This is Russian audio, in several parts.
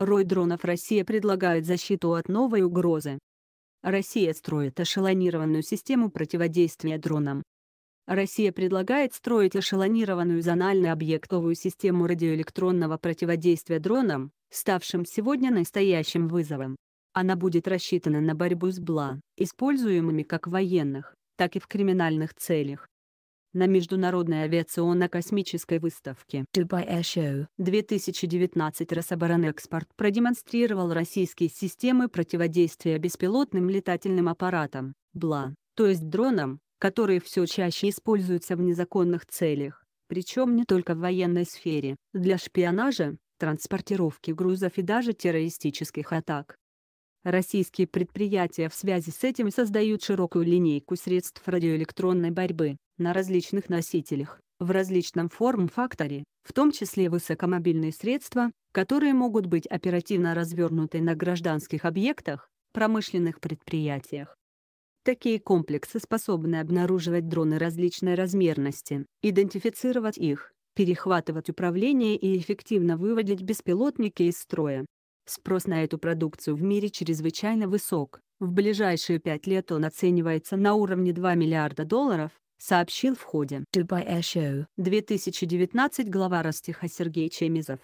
Рой дронов Россия предлагает защиту от новой угрозы. Россия строит эшелонированную систему противодействия дронам. Россия предлагает строить эшелонированную зонально-объектовую систему радиоэлектронного противодействия дронам, ставшим сегодня настоящим вызовом. Она будет рассчитана на борьбу с БЛА, используемыми как в военных, так и в криминальных целях на Международной авиационно-космической выставке Dubai Air Show 2019 Рособоронэкспорт продемонстрировал российские системы противодействия беспилотным летательным аппаратам, БЛА, то есть дронам, которые все чаще используются в незаконных целях, причем не только в военной сфере, для шпионажа, транспортировки грузов и даже террористических атак. Российские предприятия в связи с этим создают широкую линейку средств радиоэлектронной борьбы на различных носителях, в различном форм-факторе, в том числе высокомобильные средства, которые могут быть оперативно развернуты на гражданских объектах, промышленных предприятиях. Такие комплексы способны обнаруживать дроны различной размерности, идентифицировать их, перехватывать управление и эффективно выводить беспилотники из строя, Спрос на эту продукцию в мире чрезвычайно высок. В ближайшие пять лет он оценивается на уровне 2 миллиарда долларов, сообщил в ходе Dubai Air Show 2019 глава Ростиха Сергей Чемизов.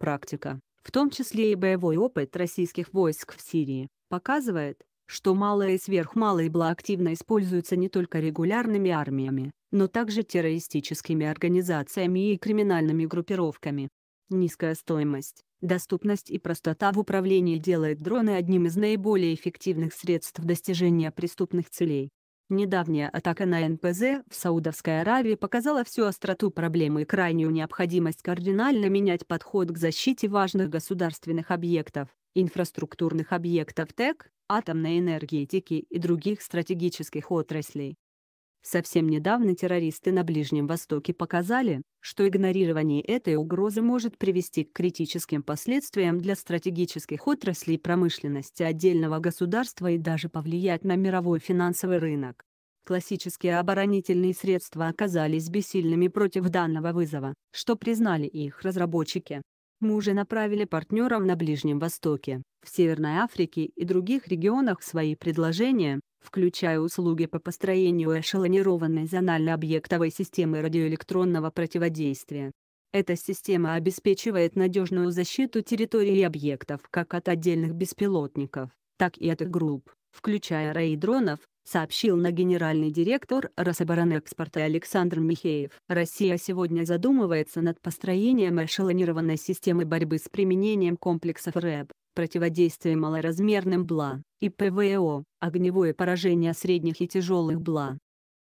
Практика, в том числе и боевой опыт российских войск в Сирии, показывает, что малое и сверхмалое бла активно используются не только регулярными армиями, но также террористическими организациями и криминальными группировками. Низкая стоимость, Доступность и простота в управлении делает дроны одним из наиболее эффективных средств достижения преступных целей. Недавняя атака на НПЗ в Саудовской Аравии показала всю остроту проблемы и крайнюю необходимость кардинально менять подход к защите важных государственных объектов, инфраструктурных объектов ТЭК, атомной энергетики и других стратегических отраслей. Совсем недавно террористы на Ближнем Востоке показали, что игнорирование этой угрозы может привести к критическим последствиям для стратегических отраслей промышленности отдельного государства и даже повлиять на мировой финансовый рынок. Классические оборонительные средства оказались бессильными против данного вызова, что признали их разработчики. Мы уже направили партнерам на Ближнем Востоке, в Северной Африке и других регионах свои предложения, включая услуги по построению эшелонированной зонально-объектовой системы радиоэлектронного противодействия. Эта система обеспечивает надежную защиту территорий и объектов как от отдельных беспилотников, так и от их групп, включая рейдронов, сообщил на генеральный директор Рособоронэкспорта Александр Михеев. Россия сегодня задумывается над построением эшелонированной системы борьбы с применением комплексов РЭБ, противодействие малоразмерным БЛА, и ПВО, огневое поражение средних и тяжелых БЛА.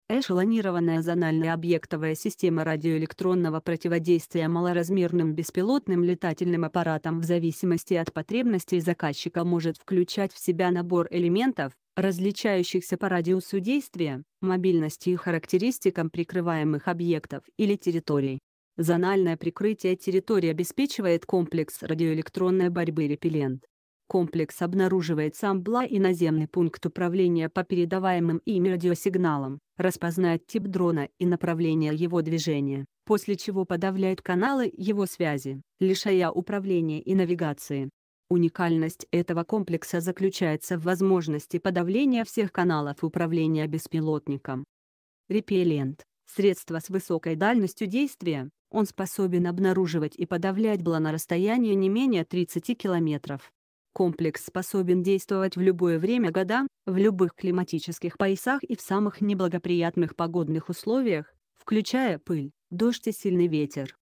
Эшелонированная зональная объектовая система радиоэлектронного противодействия малоразмерным беспилотным летательным аппаратам в зависимости от потребностей заказчика может включать в себя набор элементов, различающихся по радиусу действия, мобильности и характеристикам прикрываемых объектов или территорий. Зональное прикрытие территории обеспечивает комплекс радиоэлектронной борьбы «Репеллент». Комплекс обнаруживает сам бла и наземный пункт управления по передаваемым ими радиосигналам, распознает тип дрона и направление его движения, после чего подавляет каналы его связи, лишая управления и навигации. Уникальность этого комплекса заключается в возможности подавления всех каналов управления беспилотником. Репеллент – средство с высокой дальностью действия, он способен обнаруживать и подавлять бла на расстоянии не менее 30 километров. Комплекс способен действовать в любое время года, в любых климатических поясах и в самых неблагоприятных погодных условиях, включая пыль, дождь и сильный ветер.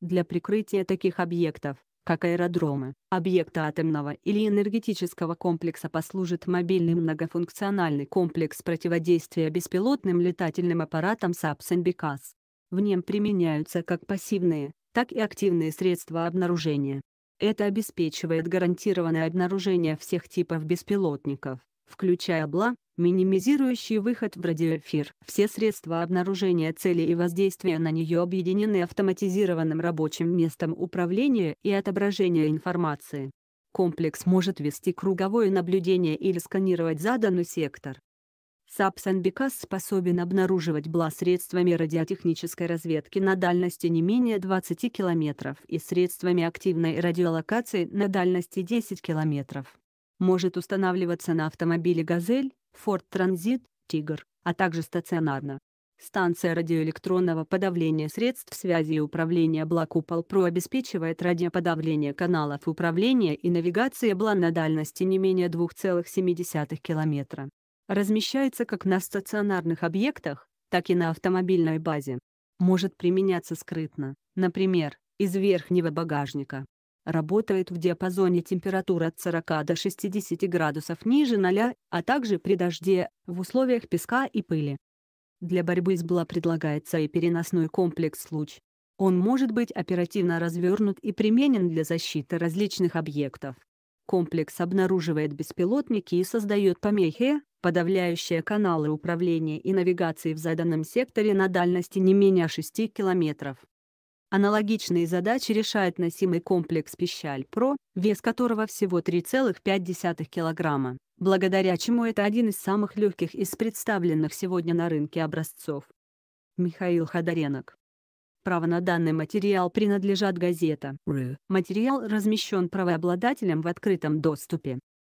Для прикрытия таких объектов, как аэродромы, объекты атомного или энергетического комплекса послужит мобильный многофункциональный комплекс противодействия беспилотным летательным аппаратам Сапсенбикас. В нем применяются как пассивные, так и активные средства обнаружения. Это обеспечивает гарантированное обнаружение всех типов беспилотников, включая БЛА, минимизирующий выход в радиоэфир. Все средства обнаружения цели и воздействия на нее объединены автоматизированным рабочим местом управления и отображения информации. Комплекс может вести круговое наблюдение или сканировать заданный сектор. САП «Санбекас» способен обнаруживать БЛА средствами радиотехнической разведки на дальности не менее 20 км и средствами активной радиолокации на дальности 10 км. Может устанавливаться на автомобиле «Газель», «Форд Транзит», «Тигр», а также стационарно. Станция радиоэлектронного подавления средств связи и управления БЛА «Купол ПРО» обеспечивает радиоподавление каналов управления и навигации БЛА на дальности не менее 2,7 км размещается как на стационарных объектах, так и на автомобильной базе. Может применяться скрытно, например, из верхнего багажника. Работает в диапазоне температур от 40 до 60 градусов ниже 0, а также при дожде, в условиях песка и пыли. Для борьбы с БЛА предлагается и переносной комплекс «Луч». Он может быть оперативно развернут и применен для защиты различных объектов. Комплекс обнаруживает беспилотники и создает помехи, подавляющие каналы управления и навигации в заданном секторе на дальности не менее 6 километров. Аналогичные задачи решает носимый комплекс «Пищаль-Про», вес которого всего 3,5 килограмма, благодаря чему это один из самых легких из представленных сегодня на рынке образцов. Михаил Ходоренок Право на данный материал принадлежат газета. Материал размещен правообладателем в открытом доступе.